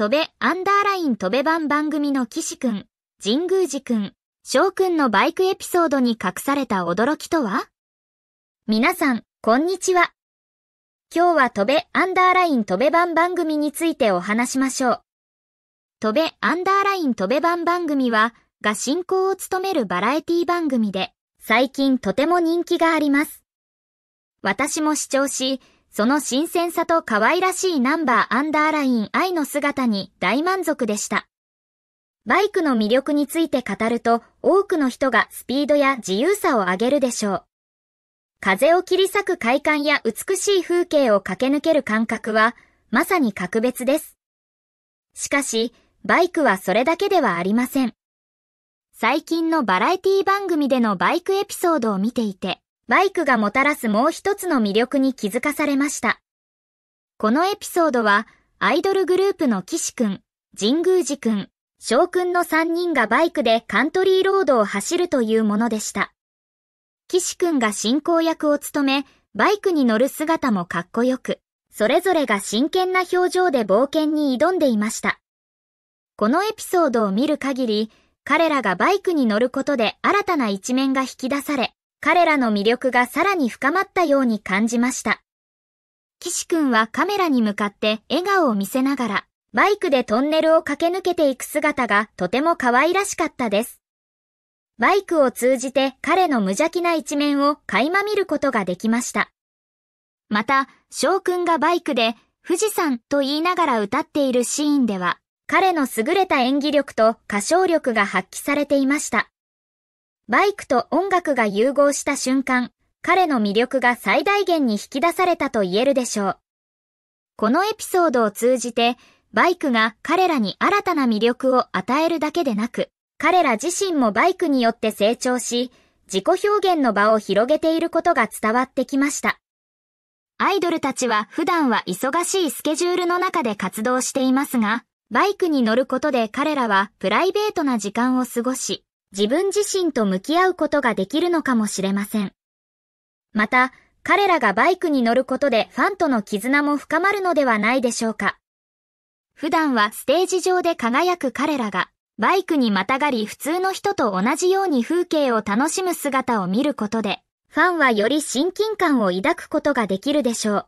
飛べ、アンダーライン飛べ版番組の岸くん、神宮寺くん、翔くんのバイクエピソードに隠された驚きとは皆さん、こんにちは。今日は飛べ、アンダーライン飛べ版番組についてお話しましょう。飛べ、アンダーライン飛べ版番組は、が進行を務めるバラエティ番組で、最近とても人気があります。私も視聴し、その新鮮さと可愛らしいナンバーアンダーライン愛の姿に大満足でした。バイクの魅力について語ると多くの人がスピードや自由さを上げるでしょう。風を切り裂く快感や美しい風景を駆け抜ける感覚はまさに格別です。しかし、バイクはそれだけではありません。最近のバラエティ番組でのバイクエピソードを見ていて、バイクがもたらすもう一つの魅力に気づかされました。このエピソードは、アイドルグループの岸くん、神宮寺くん、翔くんの3人がバイクでカントリーロードを走るというものでした。岸くんが進行役を務め、バイクに乗る姿もかっこよく、それぞれが真剣な表情で冒険に挑んでいました。このエピソードを見る限り、彼らがバイクに乗ることで新たな一面が引き出され、彼らの魅力がさらに深まったように感じました。岸くんはカメラに向かって笑顔を見せながら、バイクでトンネルを駆け抜けていく姿がとても可愛らしかったです。バイクを通じて彼の無邪気な一面を垣間見ることができました。また、翔くんがバイクで富士山と言いながら歌っているシーンでは、彼の優れた演技力と歌唱力が発揮されていました。バイクと音楽が融合した瞬間、彼の魅力が最大限に引き出されたと言えるでしょう。このエピソードを通じて、バイクが彼らに新たな魅力を与えるだけでなく、彼ら自身もバイクによって成長し、自己表現の場を広げていることが伝わってきました。アイドルたちは普段は忙しいスケジュールの中で活動していますが、バイクに乗ることで彼らはプライベートな時間を過ごし、自分自身と向き合うことができるのかもしれません。また、彼らがバイクに乗ることでファンとの絆も深まるのではないでしょうか。普段はステージ上で輝く彼らが、バイクにまたがり普通の人と同じように風景を楽しむ姿を見ることで、ファンはより親近感を抱くことができるでしょう。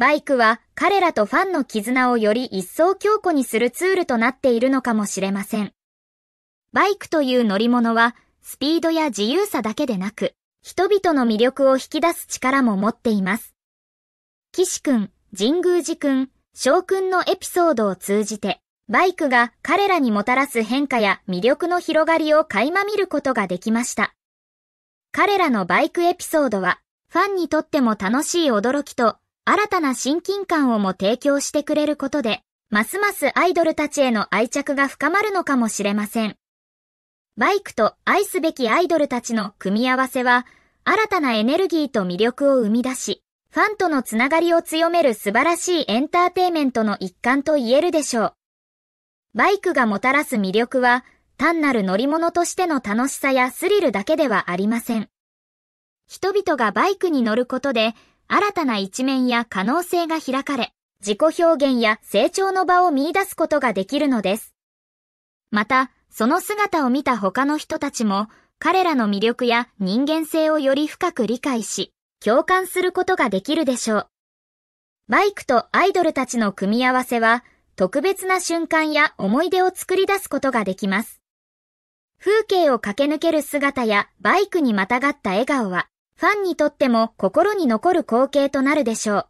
バイクは彼らとファンの絆をより一層強固にするツールとなっているのかもしれません。バイクという乗り物は、スピードや自由さだけでなく、人々の魅力を引き出す力も持っています。岸くん、神宮寺く翔将んのエピソードを通じて、バイクが彼らにもたらす変化や魅力の広がりを垣間見ることができました。彼らのバイクエピソードは、ファンにとっても楽しい驚きと、新たな親近感をも提供してくれることで、ますますアイドルたちへの愛着が深まるのかもしれません。バイクと愛すべきアイドルたちの組み合わせは、新たなエネルギーと魅力を生み出し、ファンとのつながりを強める素晴らしいエンターテイメントの一環と言えるでしょう。バイクがもたらす魅力は、単なる乗り物としての楽しさやスリルだけではありません。人々がバイクに乗ることで、新たな一面や可能性が開かれ、自己表現や成長の場を見出すことができるのです。また、その姿を見た他の人たちも、彼らの魅力や人間性をより深く理解し、共感することができるでしょう。バイクとアイドルたちの組み合わせは、特別な瞬間や思い出を作り出すことができます。風景を駆け抜ける姿やバイクにまたがった笑顔は、ファンにとっても心に残る光景となるでしょう。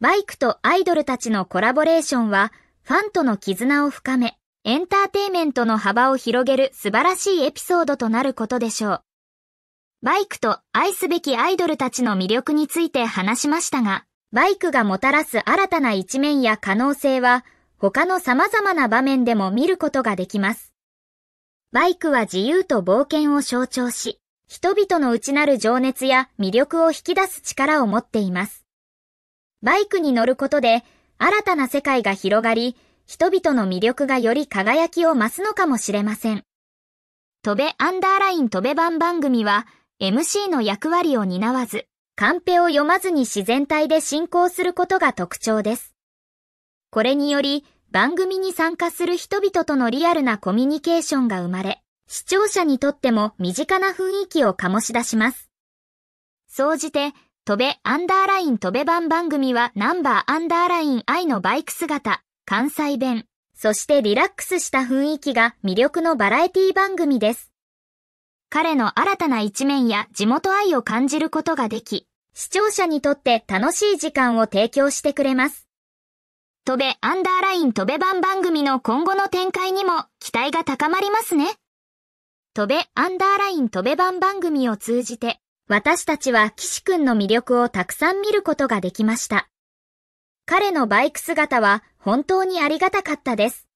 バイクとアイドルたちのコラボレーションは、ファンとの絆を深め、エンターテイメントの幅を広げる素晴らしいエピソードとなることでしょう。バイクと愛すべきアイドルたちの魅力について話しましたが、バイクがもたらす新たな一面や可能性は、他の様々な場面でも見ることができます。バイクは自由と冒険を象徴し、人々の内なる情熱や魅力を引き出す力を持っています。バイクに乗ることで、新たな世界が広がり、人々の魅力がより輝きを増すのかもしれません。飛べアンダーライン飛べ版番組は MC の役割を担わず、カンペを読まずに自然体で進行することが特徴です。これにより、番組に参加する人々とのリアルなコミュニケーションが生まれ、視聴者にとっても身近な雰囲気を醸し出します。総じて、飛べアンダーライン飛べ版番組はナンバーアンダーライン愛のバイク姿、関西弁、そしてリラックスした雰囲気が魅力のバラエティ番組です。彼の新たな一面や地元愛を感じることができ、視聴者にとって楽しい時間を提供してくれます。飛べアンダーライン飛べ版番組の今後の展開にも期待が高まりますね。飛べアンダーライン飛べ版番組を通じて、私たちは岸くんの魅力をたくさん見ることができました。彼のバイク姿は本当にありがたかったです。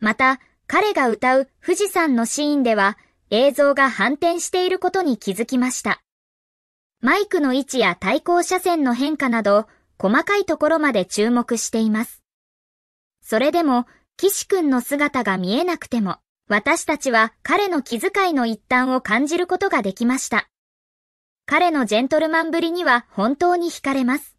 また、彼が歌う富士山のシーンでは映像が反転していることに気づきました。マイクの位置や対向車線の変化など細かいところまで注目しています。それでも、岸くんの姿が見えなくても、私たちは彼の気遣いの一端を感じることができました。彼のジェントルマンぶりには本当に惹かれます。